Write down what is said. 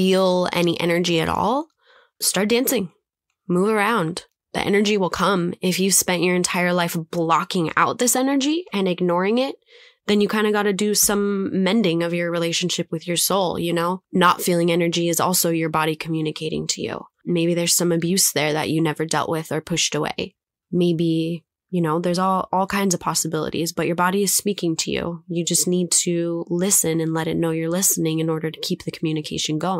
feel any energy at all, start dancing, move around. The energy will come. If you've spent your entire life blocking out this energy and ignoring it, then you kind of got to do some mending of your relationship with your soul, you know? Not feeling energy is also your body communicating to you. Maybe there's some abuse there that you never dealt with or pushed away. Maybe, you know, there's all, all kinds of possibilities, but your body is speaking to you. You just need to listen and let it know you're listening in order to keep the communication going.